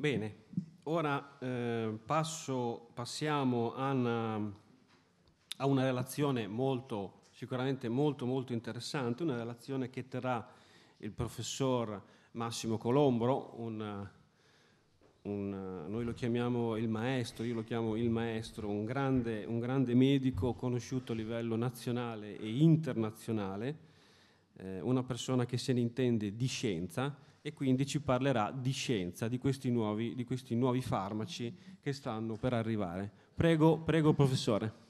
Bene, ora eh, passo, passiamo a una, a una relazione molto, sicuramente molto, molto interessante, una relazione che terrà il professor Massimo Colombro, un, un, noi lo chiamiamo il maestro, io lo chiamo il maestro, un grande, un grande medico conosciuto a livello nazionale e internazionale, eh, una persona che se ne intende di scienza e quindi ci parlerà di scienza, di questi nuovi, di questi nuovi farmaci che stanno per arrivare. Prego, prego professore.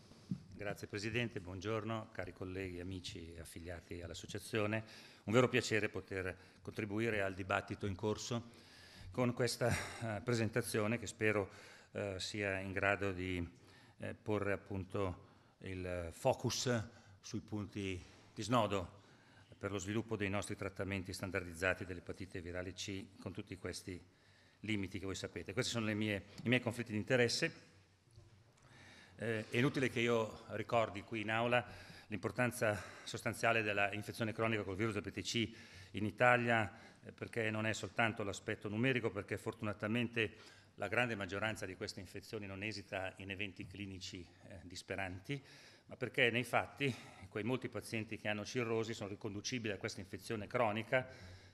Grazie Presidente, buongiorno cari colleghi, amici e affiliati all'Associazione. Un vero piacere poter contribuire al dibattito in corso con questa eh, presentazione che spero eh, sia in grado di eh, porre appunto il focus sui punti di snodo per lo sviluppo dei nostri trattamenti standardizzati dell'epatite virale C con tutti questi limiti che voi sapete. Questi sono mie, i miei conflitti di interesse. Eh, è inutile che io ricordi qui in aula l'importanza sostanziale dell'infezione cronica col virus del C in Italia, eh, perché non è soltanto l'aspetto numerico, perché fortunatamente la grande maggioranza di queste infezioni non esita in eventi clinici eh, disperanti, ma perché nei fatti quei molti pazienti che hanno cirrosi sono riconducibili a questa infezione cronica,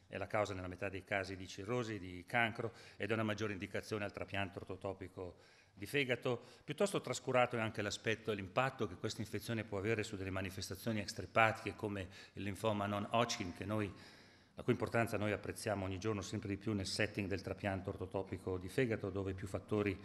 è la causa nella metà dei casi di cirrosi, di cancro ed è una maggiore indicazione al trapianto ortotopico di fegato. Piuttosto trascurato è anche l'aspetto e l'impatto che questa infezione può avere su delle manifestazioni extrepatiche come il linfoma non Hodgkin, la cui importanza noi apprezziamo ogni giorno sempre di più nel setting del trapianto ortotopico di fegato, dove più fattori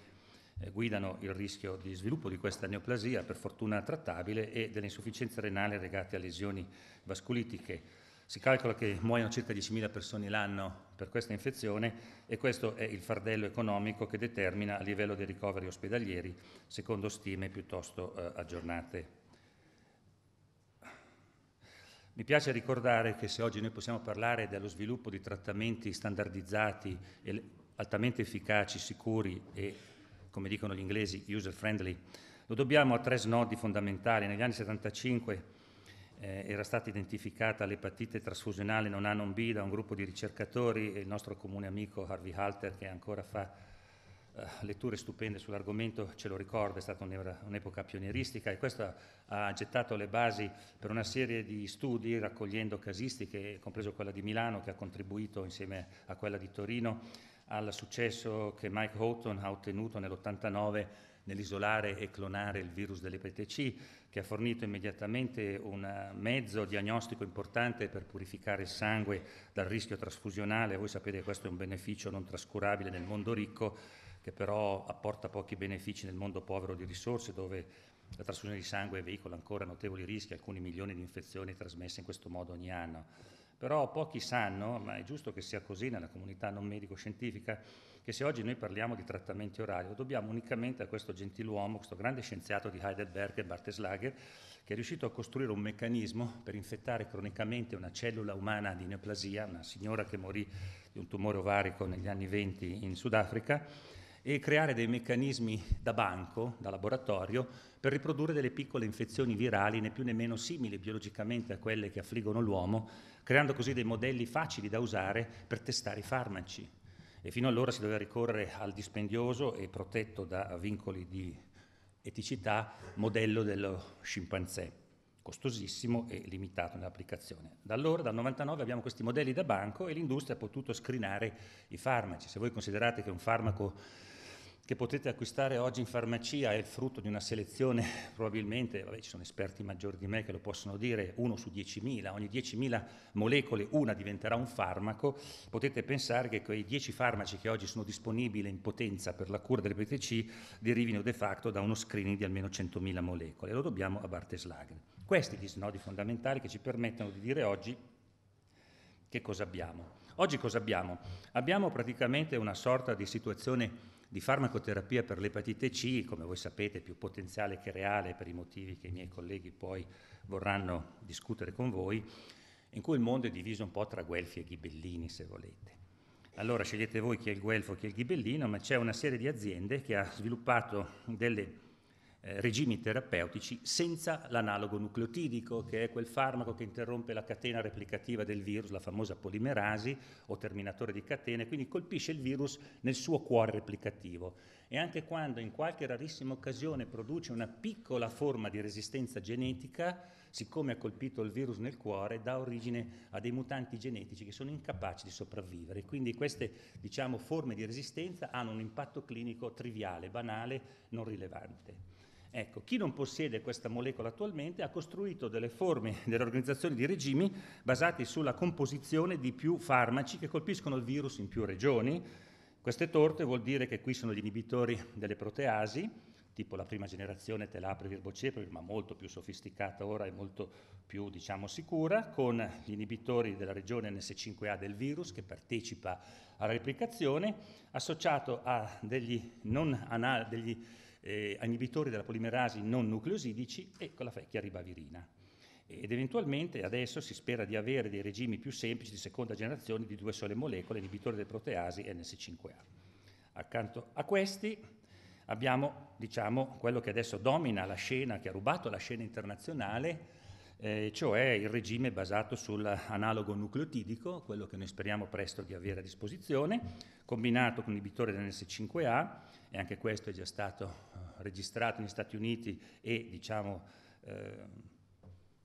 eh, guidano il rischio di sviluppo di questa neoplasia, per fortuna trattabile, e delle insufficienze renali legate a lesioni vasculitiche. Si calcola che muoiano circa 10.000 persone l'anno per questa infezione e questo è il fardello economico che determina a livello dei ricoveri ospedalieri, secondo stime piuttosto eh, aggiornate. Mi piace ricordare che se oggi noi possiamo parlare dello sviluppo di trattamenti standardizzati altamente efficaci, sicuri e come dicono gli inglesi, user friendly. Lo dobbiamo a tre snodi fondamentali. Negli anni 75 eh, era stata identificata l'epatite trasfusionale non A non B da un gruppo di ricercatori e il nostro comune amico Harvey Halter, che ancora fa eh, letture stupende sull'argomento, ce lo ricorda, è stata un'epoca pionieristica e questo ha gettato le basi per una serie di studi raccogliendo casistiche, compreso quella di Milano che ha contribuito insieme a quella di Torino al successo che Mike Houghton ha ottenuto nell'89 nell'isolare e clonare il virus dell'epatite C, che ha fornito immediatamente un mezzo diagnostico importante per purificare il sangue dal rischio trasfusionale. Voi sapete che questo è un beneficio non trascurabile nel mondo ricco, che però apporta pochi benefici nel mondo povero di risorse, dove la trasfusione di sangue veicola ancora notevoli rischi, alcuni milioni di infezioni trasmesse in questo modo ogni anno. Però pochi sanno, ma è giusto che sia così nella comunità non medico-scientifica, che se oggi noi parliamo di trattamenti orali, lo dobbiamo unicamente a questo gentiluomo, questo grande scienziato di Heidelberg, Barteslager, che è riuscito a costruire un meccanismo per infettare cronicamente una cellula umana di neoplasia, una signora che morì di un tumore ovarico negli anni 20 in Sudafrica, e creare dei meccanismi da banco, da laboratorio, per riprodurre delle piccole infezioni virali, né più né meno simili biologicamente a quelle che affliggono l'uomo, creando così dei modelli facili da usare per testare i farmaci. E fino allora si doveva ricorrere al dispendioso e protetto da vincoli di eticità modello dello scimpanzé, costosissimo e limitato nell'applicazione. Da allora, dal 99, abbiamo questi modelli da banco e l'industria ha potuto screenare i farmaci. Se voi considerate che un farmaco che potete acquistare oggi in farmacia è il frutto di una selezione, probabilmente, vabbè, ci sono esperti maggiori di me che lo possono dire, uno su 10.000, ogni 10.000 molecole una diventerà un farmaco, potete pensare che quei 10 farmaci che oggi sono disponibili in potenza per la cura dell'epatite C derivino de facto da uno screening di almeno 100.000 molecole, lo dobbiamo a Bartes Barteslagen. Questi gli snodi fondamentali che ci permettono di dire oggi che cosa abbiamo. Oggi cosa abbiamo? Abbiamo praticamente una sorta di situazione di farmacoterapia per l'epatite C, come voi sapete, più potenziale che reale per i motivi che i miei colleghi poi vorranno discutere con voi, in cui il mondo è diviso un po' tra guelfi e ghibellini, se volete. Allora scegliete voi chi è il guelfo e chi è il ghibellino, ma c'è una serie di aziende che ha sviluppato delle eh, regimi terapeutici senza l'analogo nucleotidico, che è quel farmaco che interrompe la catena replicativa del virus, la famosa polimerasi o terminatore di catene, quindi colpisce il virus nel suo cuore replicativo. E anche quando in qualche rarissima occasione produce una piccola forma di resistenza genetica, siccome ha colpito il virus nel cuore, dà origine a dei mutanti genetici che sono incapaci di sopravvivere. Quindi queste diciamo, forme di resistenza hanno un impatto clinico triviale, banale, non rilevante. Ecco, chi non possiede questa molecola attualmente ha costruito delle forme, delle organizzazioni di regimi basati sulla composizione di più farmaci che colpiscono il virus in più regioni. Queste torte vuol dire che qui sono gli inibitori delle proteasi, tipo la prima generazione telaprevir-boceprevir, ma molto più sofisticata ora e molto più, diciamo, sicura, con gli inibitori della regione NS5A del virus che partecipa alla replicazione, associato a degli non anal- degli eh, inibitori della polimerasi non nucleosidici e con la vecchia ribavirina. Ed eventualmente adesso si spera di avere dei regimi più semplici di seconda generazione di due sole molecole, inibitori delle proteasi e NS5A. Accanto a questi abbiamo diciamo, quello che adesso domina la scena, che ha rubato la scena internazionale, eh, cioè il regime basato sull'analogo nucleotidico, quello che noi speriamo presto di avere a disposizione, combinato con un dell'NS5A, e anche questo è già stato registrato negli Stati Uniti e diciamo, eh,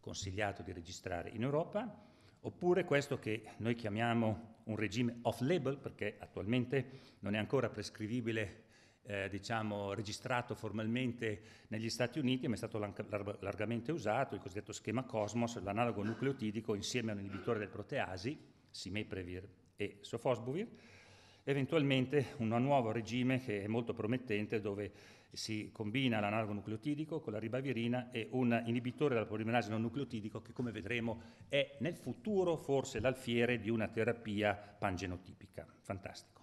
consigliato di registrare in Europa, oppure questo che noi chiamiamo un regime off-label, perché attualmente non è ancora prescrivibile, eh, diciamo, registrato formalmente negli Stati Uniti, ma è stato largamente usato, il cosiddetto schema Cosmos, l'analogo nucleotidico insieme a un inibitore del proteasi, simeprevir e sofosbuvir, eventualmente un nuovo regime che è molto promettente dove si combina l'analogo nucleotidico con la ribavirina e un inibitore della polimerasi non nucleotidico che come vedremo è nel futuro forse l'alfiere di una terapia pangenotipica. Fantastico.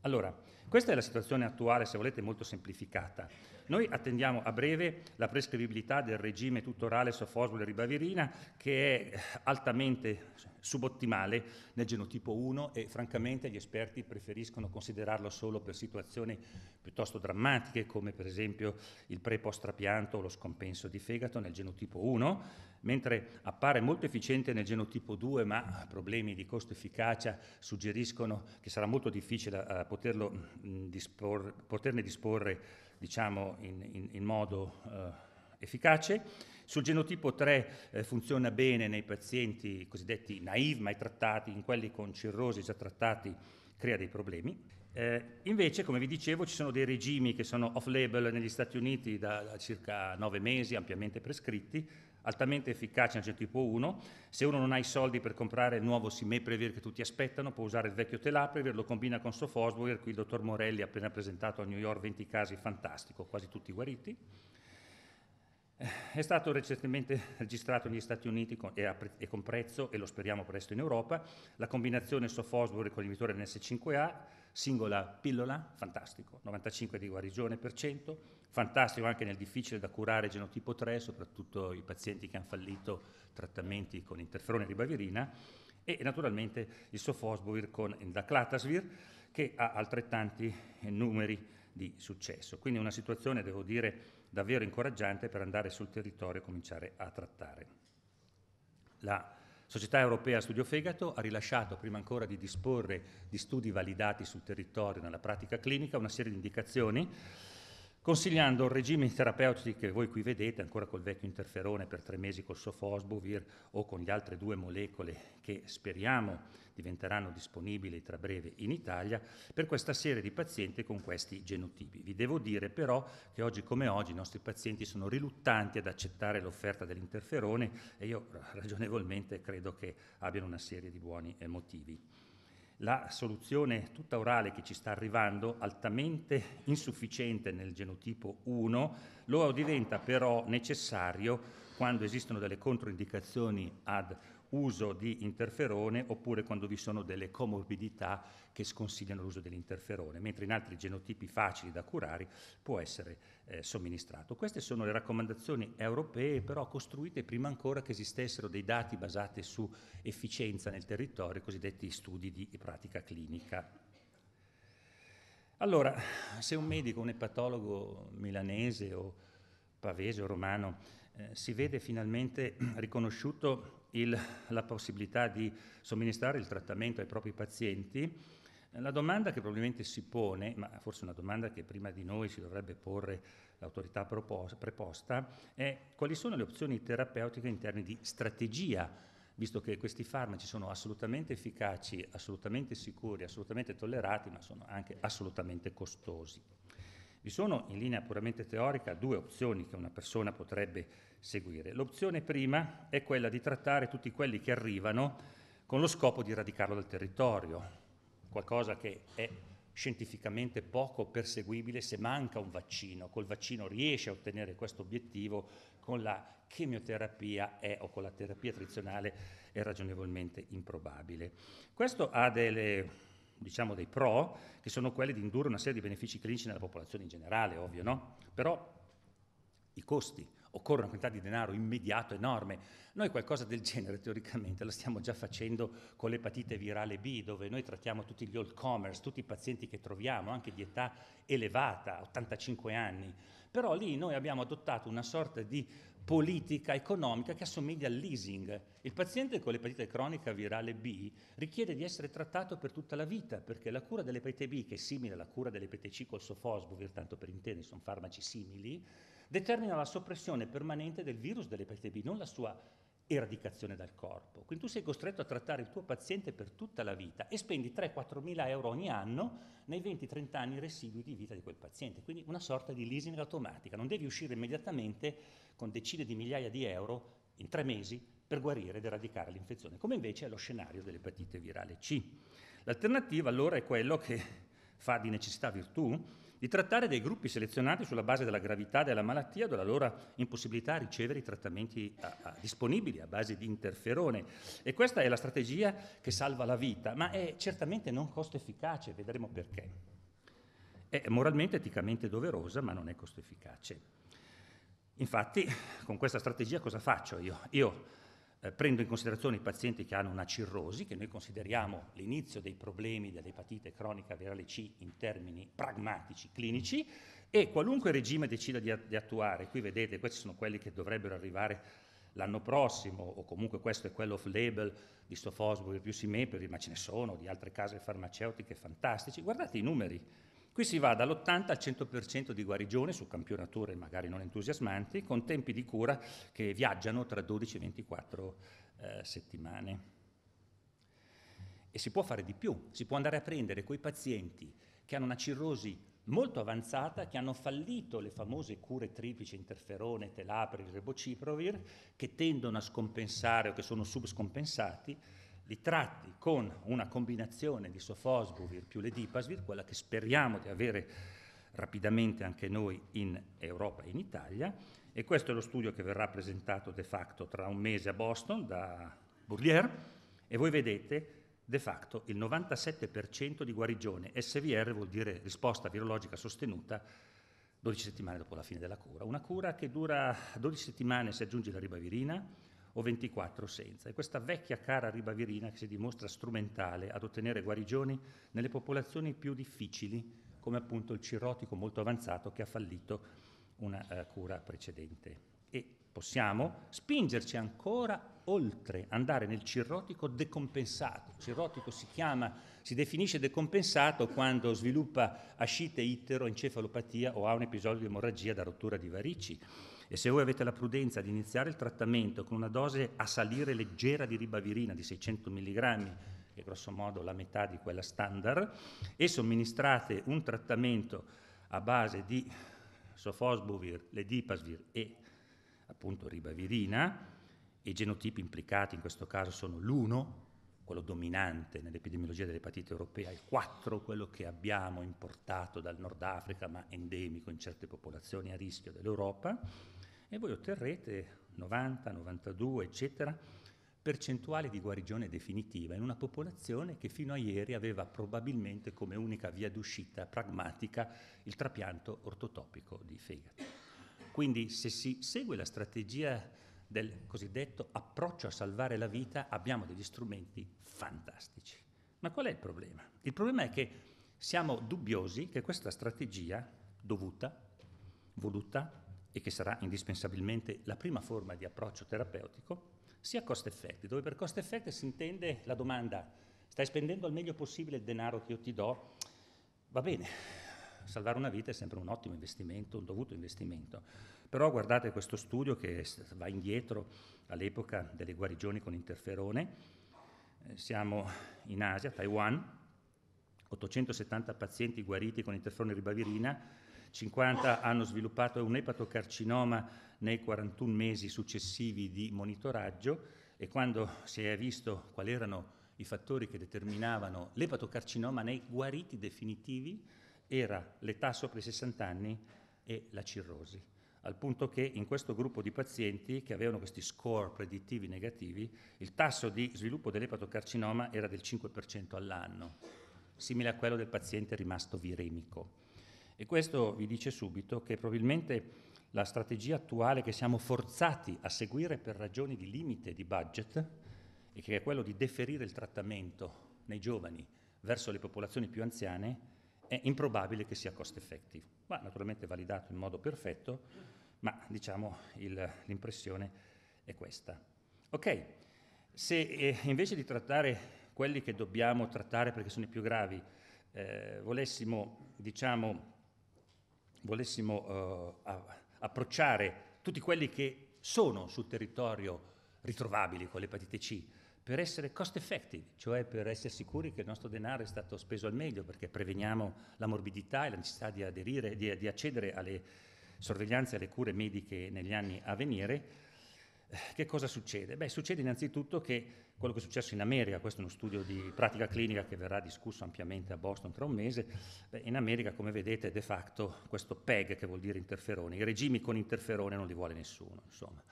Allora, questa è la situazione attuale, se volete, molto semplificata. Noi attendiamo a breve la prescrivibilità del regime tutorale sofosbole e ribavirina che è altamente subottimale nel genotipo 1 e francamente gli esperti preferiscono considerarlo solo per situazioni piuttosto drammatiche come per esempio il pre-post trapianto o lo scompenso di fegato nel genotipo 1 mentre appare molto efficiente nel genotipo 2, ma ah. problemi di costo-efficacia suggeriscono che sarà molto difficile eh, poterlo, mh, mm, poterne disporre diciamo, in, in, in modo eh, efficace. Sul genotipo 3 eh, funziona bene nei pazienti cosiddetti naive mai trattati, in quelli con cirrosi già trattati crea dei problemi. Eh, invece, come vi dicevo, ci sono dei regimi che sono off-label negli Stati Uniti da, da circa 9 mesi, ampiamente prescritti, altamente efficace nel certo tipo 1, se uno non ha i soldi per comprare il nuovo Simeprevir che tutti aspettano, può usare il vecchio Telaprevir, lo combina con Sofosbuvir, qui il dottor Morelli ha appena presentato a New York 20 casi, fantastico, quasi tutti guariti. Eh, è stato recentemente registrato negli Stati Uniti con, e, a, e, con prezzo, e lo speriamo presto in Europa, la combinazione Sofosbuvir con l'inibitore NS5A, singola pillola, fantastico, 95 di guarigione per cento, fantastico anche nel difficile da curare genotipo 3, soprattutto i pazienti che hanno fallito trattamenti con interferone e ribavirina, e naturalmente il sofosbuvir con endaclatasvir, che ha altrettanti numeri di successo. Quindi una situazione, devo dire, davvero incoraggiante per andare sul territorio e cominciare a trattare. La Società Europea Studio Fegato ha rilasciato, prima ancora di disporre di studi validati sul territorio nella pratica clinica, una serie di indicazioni consigliando il regime terapeutico che voi qui vedete, ancora col vecchio interferone per tre mesi col sofosbuvir o con le altre due molecole che speriamo diventeranno disponibili tra breve in Italia, per questa serie di pazienti con questi genotipi. Vi devo dire però che oggi come oggi i nostri pazienti sono riluttanti ad accettare l'offerta dell'interferone e io ragionevolmente credo che abbiano una serie di buoni eh, motivi la soluzione tutta orale che ci sta arrivando, altamente insufficiente nel genotipo 1, lo diventa però necessario quando esistono delle controindicazioni ad uso di interferone oppure quando vi sono delle comorbidità che sconsigliano l'uso dell'interferone, mentre in altri genotipi facili da curare può essere eh, somministrato. Queste sono le raccomandazioni europee, però costruite prima ancora che esistessero dei dati basati su efficienza nel territorio, i cosiddetti studi di pratica clinica. Allora, se un medico, un epatologo milanese o pavese o romano eh, si vede finalmente riconosciuto il, la possibilità di somministrare il trattamento ai propri pazienti, la domanda che probabilmente si pone, ma forse una domanda che prima di noi si dovrebbe porre l'autorità preposta, è quali sono le opzioni terapeutiche in termini di strategia, visto che questi farmaci sono assolutamente efficaci, assolutamente sicuri, assolutamente tollerati, ma sono anche assolutamente costosi. Vi sono in linea puramente teorica due opzioni che una persona potrebbe seguire. L'opzione prima è quella di trattare tutti quelli che arrivano con lo scopo di radicarlo dal territorio, qualcosa che è scientificamente poco perseguibile se manca un vaccino. Col vaccino riesce a ottenere questo obiettivo, con la chemioterapia è, o con la terapia tradizionale è ragionevolmente improbabile. Questo ha delle diciamo dei pro, che sono quelli di indurre una serie di benefici clinici nella popolazione in generale, ovvio, no? Però i costi, occorre una quantità di denaro immediato enorme. Noi qualcosa del genere teoricamente lo stiamo già facendo con l'epatite virale B, dove noi trattiamo tutti gli old commerce, tutti i pazienti che troviamo, anche di età elevata, 85 anni. Però lì noi abbiamo adottato una sorta di politica economica che assomiglia al leasing. Il paziente con l'epatite cronica virale B richiede di essere trattato per tutta la vita perché la cura dell'epatite B, che è simile alla cura dell'epatite C col sofosbuvir, tanto per intendere, sono farmaci simili, determina la soppressione permanente del virus dell'epatite B, non la sua eradicazione dal corpo. Quindi tu sei costretto a trattare il tuo paziente per tutta la vita e spendi 3-4 mila euro ogni anno nei 20-30 anni residui di vita di quel paziente, quindi una sorta di leasing automatica, non devi uscire immediatamente con decine di migliaia di euro in tre mesi per guarire ed eradicare l'infezione, come invece è lo scenario dell'epatite virale C. L'alternativa allora è quello che fa di necessità virtù, di trattare dei gruppi selezionati sulla base della gravità della malattia o della loro impossibilità a ricevere i trattamenti a, a, disponibili a base di interferone. E questa è la strategia che salva la vita, ma è certamente non costo efficace, vedremo perché. È moralmente, eticamente doverosa, ma non è costo efficace. Infatti, con questa strategia cosa faccio io? Io eh, prendo in considerazione i pazienti che hanno una cirrosi, che noi consideriamo l'inizio dei problemi dell'epatite cronica virale C in termini pragmatici, clinici, e qualunque regime decida di, di attuare, qui vedete, questi sono quelli che dovrebbero arrivare l'anno prossimo, o comunque questo è quello off-label di Stofosbol e più Simeperi, ma ce ne sono di altre case farmaceutiche fantastici, guardate i numeri, Qui si va dall'80 al 100% di guarigione su campionature magari non entusiasmanti, con tempi di cura che viaggiano tra 12 e 24 eh, settimane. E si può fare di più, si può andare a prendere quei pazienti che hanno una cirrosi molto avanzata, che hanno fallito le famose cure triplice, interferone, telapril, rebociprovir, che tendono a scompensare o che sono subscompensati, li tratti con una combinazione di sofosbuvir più ledipasvir, quella che speriamo di avere rapidamente anche noi in Europa e in Italia, e questo è lo studio che verrà presentato de facto tra un mese a Boston da Bourlier. e voi vedete de facto il 97% di guarigione, SVR vuol dire risposta virologica sostenuta, 12 settimane dopo la fine della cura, una cura che dura 12 settimane se aggiungi la ribavirina, o 24 senza. E questa vecchia cara ribavirina che si dimostra strumentale ad ottenere guarigioni nelle popolazioni più difficili, come appunto il cirrotico molto avanzato che ha fallito una eh, cura precedente. E possiamo spingerci ancora oltre, andare nel cirrotico decompensato. Il cirrotico si chiama, si definisce decompensato quando sviluppa ascite ittero, encefalopatia o ha un episodio di emorragia da rottura di varici e se voi avete la prudenza di iniziare il trattamento con una dose a salire leggera di ribavirina di 600 mg, che è grosso modo la metà di quella standard, e somministrate un trattamento a base di sofosbuvir, ledipasvir e appunto ribavirina, i genotipi implicati in questo caso sono l'1, quello dominante nell'epidemiologia dell'epatite europea, il 4, quello che abbiamo importato dal Nord Africa ma endemico in certe popolazioni a rischio dell'Europa, e voi otterrete 90, 92, eccetera, percentuale di guarigione definitiva in una popolazione che fino a ieri aveva probabilmente come unica via d'uscita pragmatica il trapianto ortotopico di fegato. Quindi se si segue la strategia del cosiddetto approccio a salvare la vita abbiamo degli strumenti fantastici. Ma qual è il problema? Il problema è che siamo dubbiosi che questa strategia dovuta, voluta e che sarà indispensabilmente la prima forma di approccio terapeutico, sia cost effetti, dove per cost effetti si intende la domanda stai spendendo al meglio possibile il denaro che io ti do, va bene, salvare una vita è sempre un ottimo investimento, un dovuto investimento, però guardate questo studio che va indietro all'epoca delle guarigioni con interferone, eh, siamo in Asia, Taiwan, 870 pazienti guariti con interferone ribavirina, 50 hanno sviluppato un epatocarcinoma nei 41 mesi successivi di monitoraggio e quando si è visto quali erano i fattori che determinavano l'epatocarcinoma nei guariti definitivi era l'età sopra i 60 anni e la cirrosi al punto che in questo gruppo di pazienti che avevano questi score predittivi negativi, il tasso di sviluppo dell'epatocarcinoma era del 5% all'anno, simile a quello del paziente rimasto viremico. E questo vi dice subito che probabilmente la strategia attuale che siamo forzati a seguire per ragioni di limite di budget, e che è quello di deferire il trattamento nei giovani verso le popolazioni più anziane, è improbabile che sia cost effective. Va naturalmente validato in modo perfetto, ma diciamo il, l'impressione è questa. Ok, se eh, invece di trattare quelli che dobbiamo trattare perché sono i più gravi, eh, volessimo, diciamo, volessimo eh, approcciare tutti quelli che sono sul territorio ritrovabili con l'epatite C, per essere cost effective, cioè per essere sicuri che il nostro denaro è stato speso al meglio, perché preveniamo la morbidità e la necessità di, aderire, di, di accedere alle sorveglianze e alle cure mediche negli anni a venire. Eh, che cosa succede? Beh, succede innanzitutto che quello che è successo in America, questo è uno studio di pratica clinica che verrà discusso ampiamente a Boston tra un mese, beh, in America come vedete de facto questo PEG che vuol dire interferone, i regimi con interferone non li vuole nessuno, insomma,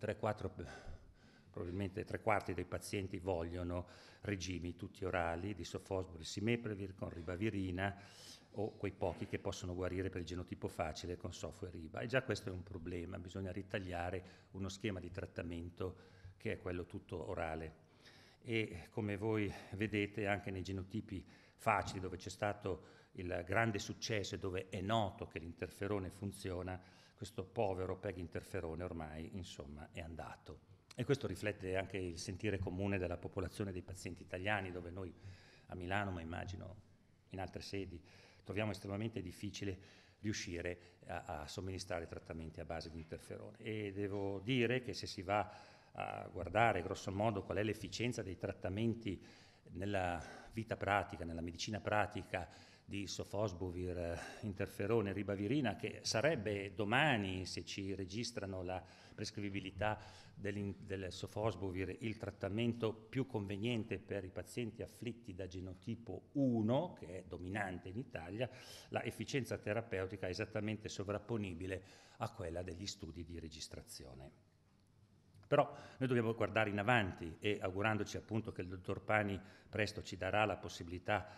3-4 eh, probabilmente tre quarti dei pazienti vogliono regimi tutti orali di sofosbuvir, simeprevir con ribavirina o quei pochi che possono guarire per il genotipo facile con sofo e riba. E già questo è un problema, bisogna ritagliare uno schema di trattamento che è quello tutto orale. E come voi vedete anche nei genotipi facili dove c'è stato il grande successo e dove è noto che l'interferone funziona, questo povero PEG interferone ormai insomma, è andato. E questo riflette anche il sentire comune della popolazione dei pazienti italiani, dove noi a Milano, ma immagino in altre sedi, troviamo estremamente difficile riuscire a, a somministrare trattamenti a base di interferone. E devo dire che se si va a guardare grosso modo qual è l'efficienza dei trattamenti nella vita pratica, nella medicina pratica, di Sofosbuvir, eh, Interferone, Ribavirina, che sarebbe domani, se ci registrano la prescrivibilità del Sofosbuvir, il trattamento più conveniente per i pazienti afflitti da genotipo 1, che è dominante in Italia, la efficienza terapeutica è esattamente sovrapponibile a quella degli studi di registrazione. Però noi dobbiamo guardare in avanti e augurandoci appunto che il dottor Pani presto ci darà la possibilità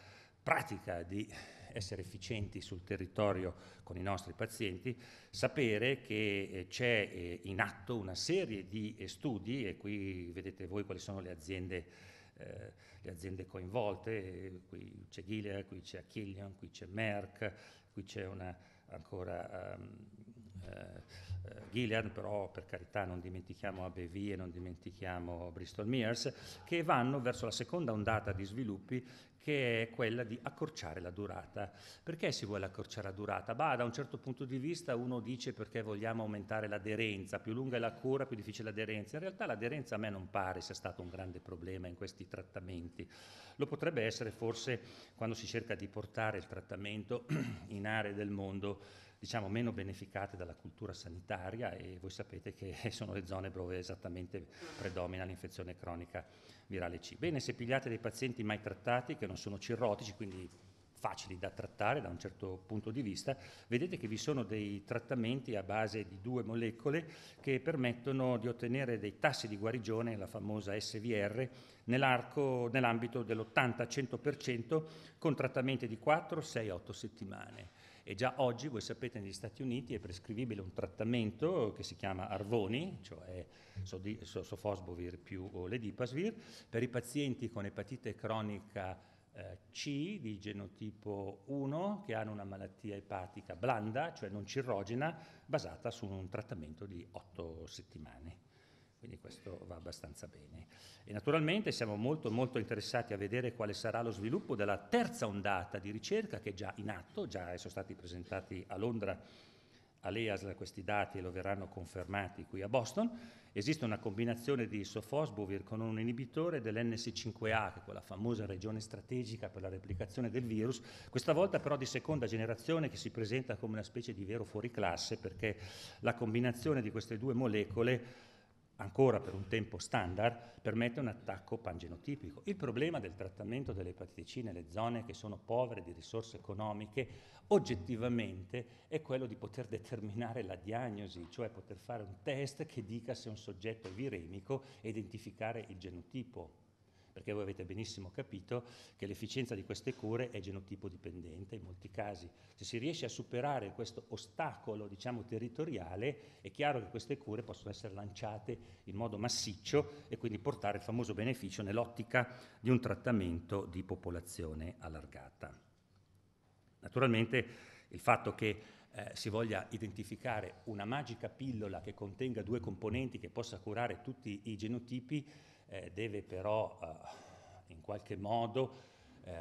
pratica di essere efficienti sul territorio con i nostri pazienti, sapere che eh, c'è eh, in atto una serie di eh, studi, e qui vedete voi quali sono le aziende, le aziende coinvolte, qui c'è Gilead, qui c'è Achillion, qui c'è Merck, qui c'è una ancora... Um, eh, Gilead, però per carità non dimentichiamo ABV e non dimentichiamo Bristol Mears, che vanno verso la seconda ondata di sviluppi che è quella di accorciare la durata. Perché si vuole accorciare la durata? Bah, da un certo punto di vista uno dice perché vogliamo aumentare l'aderenza, più lunga è la cura, più difficile l'aderenza. In realtà l'aderenza a me non pare sia stato un grande problema in questi trattamenti. Lo potrebbe essere forse quando si cerca di portare il trattamento in aree del mondo diciamo, meno beneficate dalla cultura sanitaria e voi sapete che sono le zone dove esattamente predomina l'infezione cronica virale C. Bene, se pigliate dei pazienti mai trattati che non sono cirrotici, quindi facili da trattare da un certo punto di vista, vedete che vi sono dei trattamenti a base di due molecole che permettono di ottenere dei tassi di guarigione, la famosa SVR, nell'ambito dell'80-100% con trattamenti di 4, 6, 8 settimane. E già oggi, voi sapete, negli Stati Uniti è prescrivibile un trattamento che si chiama Arvoni, cioè sofosbovir più ledipasvir, per i pazienti con epatite cronica eh, C di genotipo 1 che hanno una malattia epatica blanda, cioè non cirrogena, basata su un trattamento di 8 settimane quindi questo va abbastanza bene. E naturalmente siamo molto molto interessati a vedere quale sarà lo sviluppo della terza ondata di ricerca che è già in atto, già sono stati presentati a Londra all'EAS questi dati e lo verranno confermati qui a Boston. Esiste una combinazione di sofosbuvir con un inibitore dell'NS5A, che è quella famosa regione strategica per la replicazione del virus, questa volta però di seconda generazione che si presenta come una specie di vero fuoriclasse perché la combinazione di queste due molecole ancora per un tempo standard, permette un attacco pangenotipico. Il problema del trattamento dell'epatite C nelle zone che sono povere di risorse economiche oggettivamente è quello di poter determinare la diagnosi, cioè poter fare un test che dica se un soggetto è viremico e identificare il genotipo perché voi avete benissimo capito che l'efficienza di queste cure è genotipo dipendente in molti casi. Se si riesce a superare questo ostacolo diciamo, territoriale è chiaro che queste cure possono essere lanciate in modo massiccio e quindi portare il famoso beneficio nell'ottica di un trattamento di popolazione allargata. Naturalmente il fatto che eh, si voglia identificare una magica pillola che contenga due componenti che possa curare tutti i genotipi eh, deve però eh, in qualche modo eh,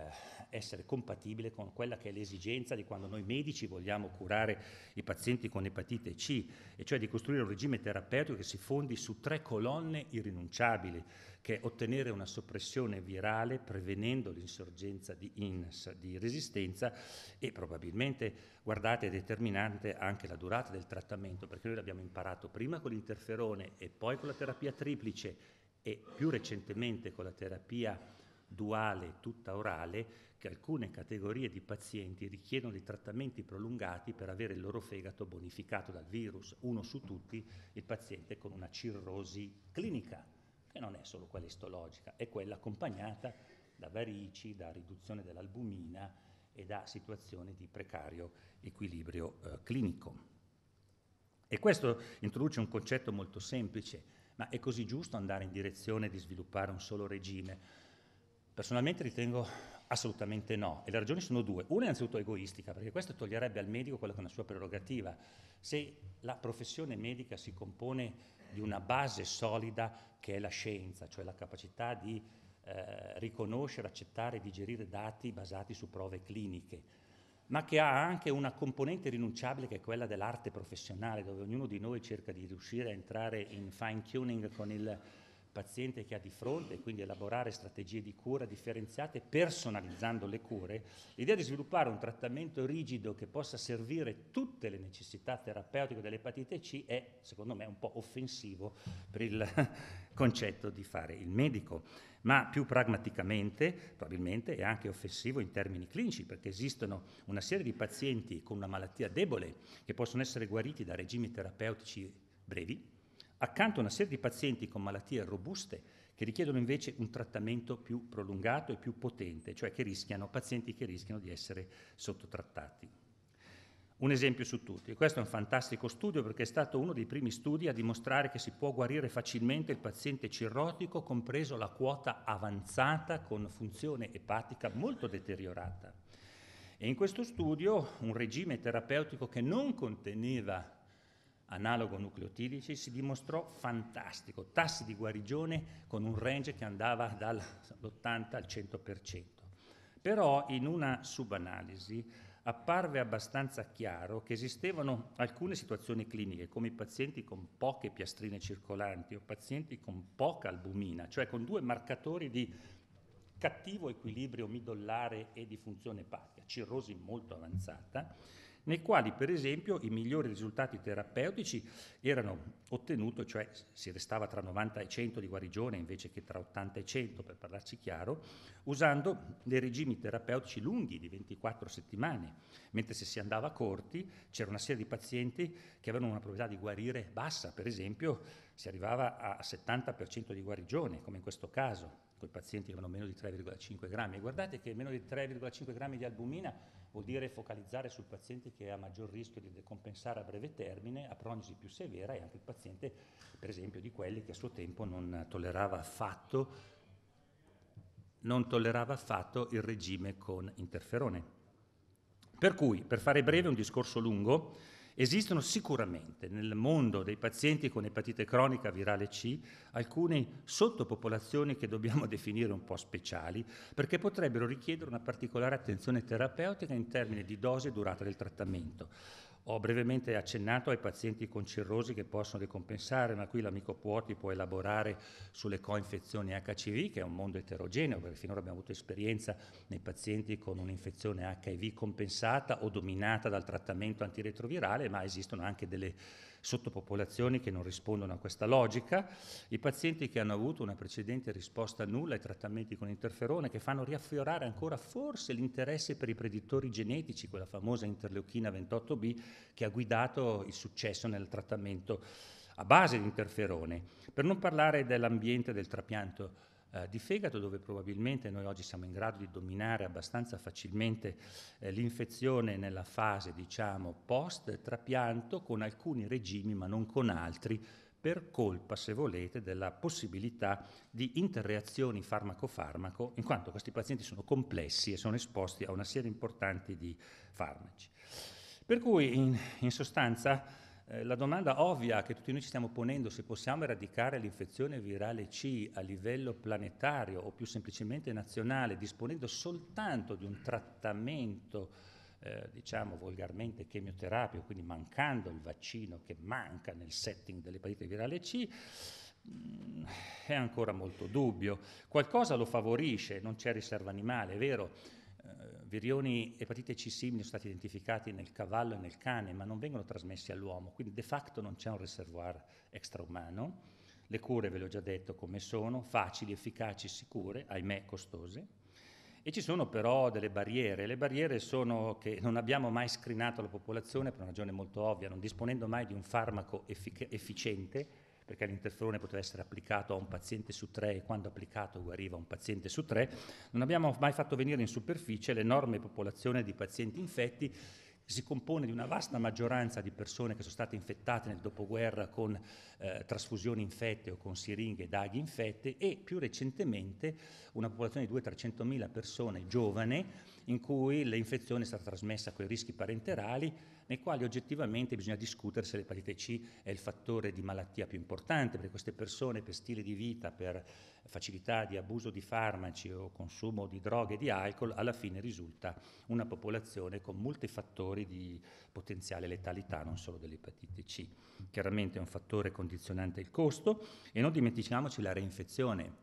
essere compatibile con quella che è l'esigenza di quando noi medici vogliamo curare i pazienti con epatite C, e cioè di costruire un regime terapeutico che si fondi su tre colonne irrinunciabili, che è ottenere una soppressione virale prevenendo l'insorgenza di INS, di resistenza e probabilmente, guardate, è determinante anche la durata del trattamento, perché noi l'abbiamo imparato prima con l'interferone e poi con la terapia triplice e più recentemente con la terapia duale, tutta orale, che alcune categorie di pazienti richiedono dei trattamenti prolungati per avere il loro fegato bonificato dal virus. Uno su tutti, il paziente con una cirrosi clinica, che non è solo quella istologica, è quella accompagnata da varici, da riduzione dell'albumina e da situazioni di precario equilibrio eh, clinico. E questo introduce un concetto molto semplice, ma è così giusto andare in direzione di sviluppare un solo regime? Personalmente ritengo assolutamente no, e le ragioni sono due. Una è innanzitutto egoistica, perché questo toglierebbe al medico quella che è una sua prerogativa. Se la professione medica si compone di una base solida che è la scienza, cioè la capacità di eh, riconoscere, accettare e digerire dati basati su prove cliniche, ma che ha anche una componente rinunciabile che è quella dell'arte professionale, dove ognuno di noi cerca di riuscire a entrare in fine tuning con il paziente che ha di fronte, e quindi elaborare strategie di cura differenziate personalizzando le cure, l'idea di sviluppare un trattamento rigido che possa servire tutte le necessità terapeutiche dell'epatite C è, secondo me, un po' offensivo per il concetto di fare il medico, ma più pragmaticamente probabilmente è anche offensivo in termini clinici, perché esistono una serie di pazienti con una malattia debole che possono essere guariti da regimi terapeutici brevi, accanto a una serie di pazienti con malattie robuste che richiedono invece un trattamento più prolungato e più potente, cioè che rischiano, pazienti che rischiano di essere sottotrattati. Un esempio su tutti, questo è un fantastico studio perché è stato uno dei primi studi a dimostrare che si può guarire facilmente il paziente cirrotico, compreso la quota avanzata con funzione epatica molto deteriorata. E in questo studio un regime terapeutico che non conteneva analogo nucleotidici, si dimostrò fantastico, tassi di guarigione con un range che andava dall'80 al 100%. Però in una subanalisi apparve abbastanza chiaro che esistevano alcune situazioni cliniche, come i pazienti con poche piastrine circolanti o pazienti con poca albumina, cioè con due marcatori di cattivo equilibrio midollare e di funzione epatica, cirrosi molto avanzata, nei quali per esempio i migliori risultati terapeutici erano ottenuti, cioè si restava tra 90 e 100 di guarigione invece che tra 80 e 100 per parlarci chiaro, usando dei regimi terapeutici lunghi di 24 settimane, mentre se si andava corti c'era una serie di pazienti che avevano una probabilità di guarire bassa, per esempio si arrivava a 70% di guarigione, come in questo caso, con i pazienti che avevano meno di 3,5 grammi. E guardate che meno di 3,5 grammi di albumina vuol dire focalizzare sul paziente che ha maggior rischio di decompensare a breve termine, a prognosi più severa e anche il paziente, per esempio, di quelli che a suo tempo non tollerava affatto, non tollerava affatto il regime con interferone. Per cui, per fare breve un discorso lungo, Esistono sicuramente nel mondo dei pazienti con epatite cronica virale C alcune sottopopolazioni che dobbiamo definire un po' speciali perché potrebbero richiedere una particolare attenzione terapeutica in termini di dose e durata del trattamento. Ho brevemente accennato ai pazienti con cirrosi che possono decompensare, ma qui l'amico Puoti può elaborare sulle coinfezioni HCV, che è un mondo eterogeneo, perché finora abbiamo avuto esperienza nei pazienti con un'infezione HIV compensata o dominata dal trattamento antiretrovirale, ma esistono anche delle sottopopolazioni che non rispondono a questa logica, i pazienti che hanno avuto una precedente risposta nulla ai trattamenti con interferone che fanno riaffiorare ancora forse l'interesse per i predittori genetici, quella famosa interleuchina 28B che ha guidato il successo nel trattamento a base di interferone, per non parlare dell'ambiente del trapianto eh, di fegato dove probabilmente noi oggi siamo in grado di dominare abbastanza facilmente eh, l'infezione nella fase diciamo post trapianto con alcuni regimi ma non con altri per colpa, se volete, della possibilità di interreazioni farmaco-farmaco, in quanto questi pazienti sono complessi e sono esposti a una serie importante di farmaci. Per cui, in, in sostanza, eh, la domanda ovvia che tutti noi ci stiamo ponendo se possiamo eradicare l'infezione virale C a livello planetario o più semplicemente nazionale, disponendo soltanto di un trattamento eh, diciamo volgarmente chemioterapia, quindi mancando il vaccino che manca nel setting dell'epatite virale C, mh, mm, è ancora molto dubbio. Qualcosa lo favorisce, non c'è riserva animale, è vero, Virioni epatite C simili sono stati identificati nel cavallo e nel cane, ma non vengono trasmessi all'uomo, quindi de facto non c'è un reservoir extraumano. Le cure, ve l'ho già detto come sono, facili, efficaci, sicure, ahimè costose. E ci sono però delle barriere. Le barriere sono che non abbiamo mai screenato la popolazione per una ragione molto ovvia, non disponendo mai di un farmaco effic- efficiente, perché l'interferone poteva essere applicato a un paziente su tre e quando applicato guariva un paziente su tre, non abbiamo mai fatto venire in superficie l'enorme popolazione di pazienti infetti si compone di una vasta maggioranza di persone che sono state infettate nel dopoguerra con eh, trasfusioni infette o con siringhe d'aghi infette e più recentemente una popolazione di 200 300000 persone giovane in cui l'infezione è stata trasmessa con i rischi parenterali nei quali oggettivamente bisogna discutere se l'epatite C è il fattore di malattia più importante, perché queste persone per stile di vita, per facilità di abuso di farmaci o consumo di droghe e di alcol, alla fine risulta una popolazione con molti fattori di potenziale letalità, non solo dell'epatite C. Chiaramente è un fattore condizionante il costo e non dimentichiamoci la reinfezione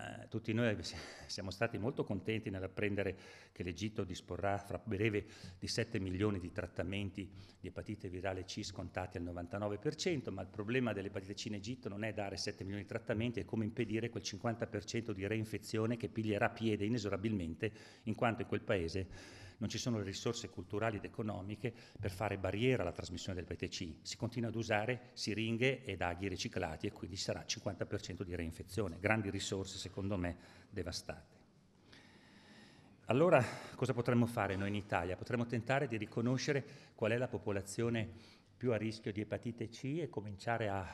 eh, tutti noi siamo stati molto contenti nell'apprendere che l'Egitto disporrà fra breve di 7 milioni di trattamenti di epatite virale C scontati al 99%, ma il problema dell'epatite C in Egitto non è dare 7 milioni di trattamenti, è come impedire quel 50% di reinfezione che piglierà piede inesorabilmente in quanto in quel paese non ci sono le risorse culturali ed economiche per fare barriera alla trasmissione del PTC. Si continua ad usare siringhe ed aghi riciclati e quindi sarà 50% di reinfezione. Grandi risorse, secondo me, devastate. Allora, cosa potremmo fare noi in Italia? Potremmo tentare di riconoscere qual è la popolazione più a rischio di epatite C e cominciare a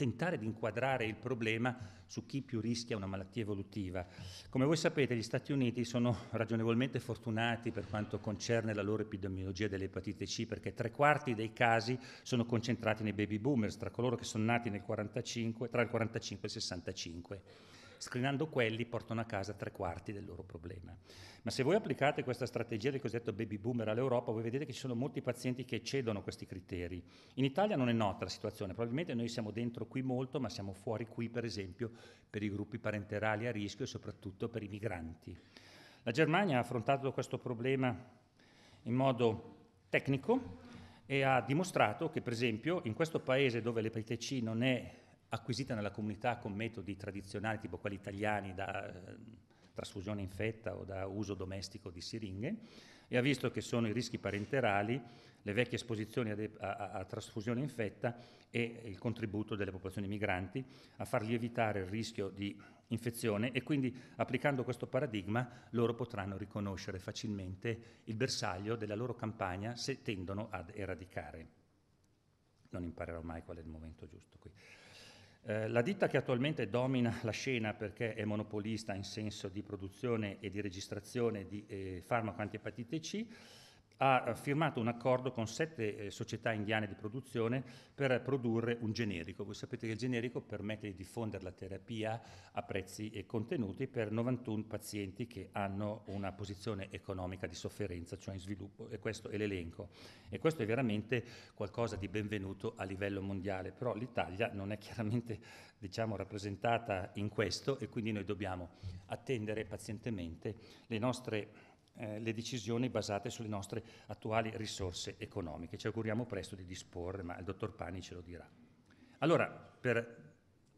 tentare di inquadrare il problema su chi più rischia una malattia evolutiva. Come voi sapete gli Stati Uniti sono ragionevolmente fortunati per quanto concerne la loro epidemiologia dell'epatite C perché tre quarti dei casi sono concentrati nei baby boomers, tra coloro che sono nati 45, tra il 45 e il 65 screenando quelli portano a casa tre quarti del loro problema. Ma se voi applicate questa strategia del cosiddetto baby boomer all'Europa, voi vedete che ci sono molti pazienti che eccedono questi criteri. In Italia non è nota la situazione, probabilmente noi siamo dentro qui molto, ma siamo fuori qui per esempio per i gruppi parenterali a rischio e soprattutto per i migranti. La Germania ha affrontato questo problema in modo tecnico e ha dimostrato che per esempio in questo paese dove l'epatite C non è acquisita nella comunità con metodi tradizionali tipo quelli italiani da eh, trasfusione infetta o da uso domestico di siringhe e ha visto che sono i rischi parenterali, le vecchie esposizioni a, a-, a-, trasfusione infetta e il contributo delle popolazioni migranti a far lievitare il rischio di infezione e quindi applicando questo paradigma loro potranno riconoscere facilmente il bersaglio della loro campagna se tendono ad eradicare. Non imparerò mai qual è il momento giusto qui. Eh, la ditta che attualmente domina la scena perché è monopolista in senso di produzione e di registrazione di eh, farmaco antiepatite C ha eh, firmato un accordo con sette eh, società indiane di produzione per produrre un generico. Voi sapete che il generico permette di diffondere la terapia a prezzi e contenuti per 91 pazienti che hanno una posizione economica di sofferenza, cioè in sviluppo, e questo è l'elenco. E questo è veramente qualcosa di benvenuto a livello mondiale, però l'Italia non è chiaramente diciamo, rappresentata in questo e quindi noi dobbiamo attendere pazientemente le nostre eh, le decisioni basate sulle nostre attuali risorse economiche. Ci auguriamo presto di disporre, ma il dottor Pani ce lo dirà. Allora, per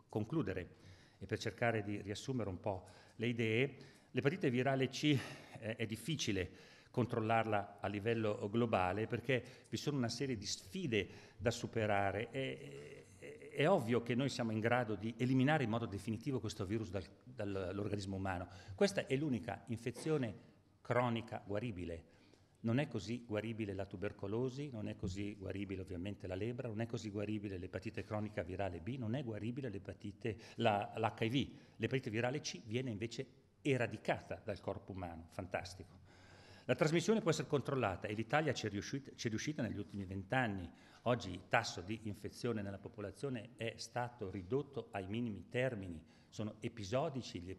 concludere e per cercare di riassumere un po' le idee, l'epatite virale C eh, è difficile controllarla a livello globale perché vi sono una serie di sfide da superare. È, è ovvio che noi siamo in grado di eliminare in modo definitivo questo virus dal, dall'organismo umano. Questa è l'unica infezione cronica guaribile. Non è così guaribile la tubercolosi, non è così guaribile ovviamente la lebra, non è così guaribile l'epatite cronica virale B, non è guaribile l'epatite, la, l'HIV. L'epatite virale C viene invece eradicata dal corpo umano, fantastico. La trasmissione può essere controllata e l'Italia ci è riuscita, ci è riuscita negli ultimi vent'anni. Oggi il tasso di infezione nella popolazione è stato ridotto ai minimi termini, sono episodici gli,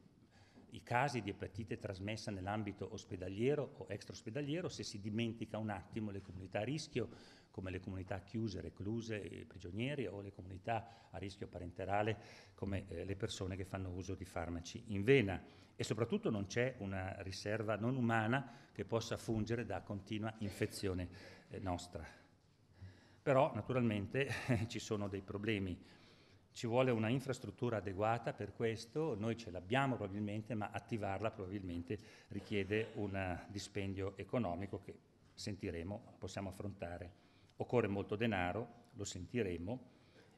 i casi di epatite trasmessa nell'ambito ospedaliero o extraospedaliero se si dimentica un attimo le comunità a rischio, come le comunità chiuse, recluse, prigionieri o le comunità a rischio parenterale, come eh, le persone che fanno uso di farmaci in vena. E soprattutto non c'è una riserva non umana che possa fungere da continua infezione eh, nostra. Però naturalmente ci sono dei problemi ci vuole una infrastruttura adeguata per questo, noi ce l'abbiamo probabilmente, ma attivarla probabilmente richiede un dispendio economico che sentiremo, possiamo affrontare. Occorre molto denaro, lo sentiremo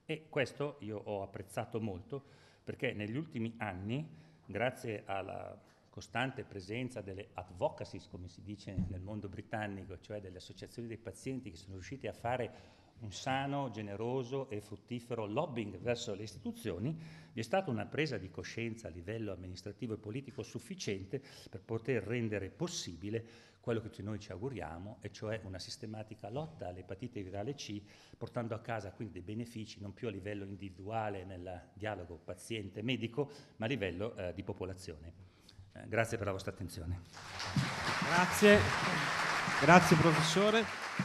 e questo io ho apprezzato molto perché negli ultimi anni, grazie alla costante presenza delle advocacies, come si dice nel mondo britannico, cioè delle associazioni dei pazienti che sono riuscite a fare un sano, generoso e fruttifero lobbying verso le istituzioni, vi è stata una presa di coscienza a livello amministrativo e politico sufficiente per poter rendere possibile quello che noi ci auguriamo, e cioè una sistematica lotta all'epatite virale C, portando a casa quindi dei benefici non più a livello individuale nel dialogo paziente-medico, ma a livello eh, di popolazione. Eh, grazie per la vostra attenzione. Grazie, grazie professore.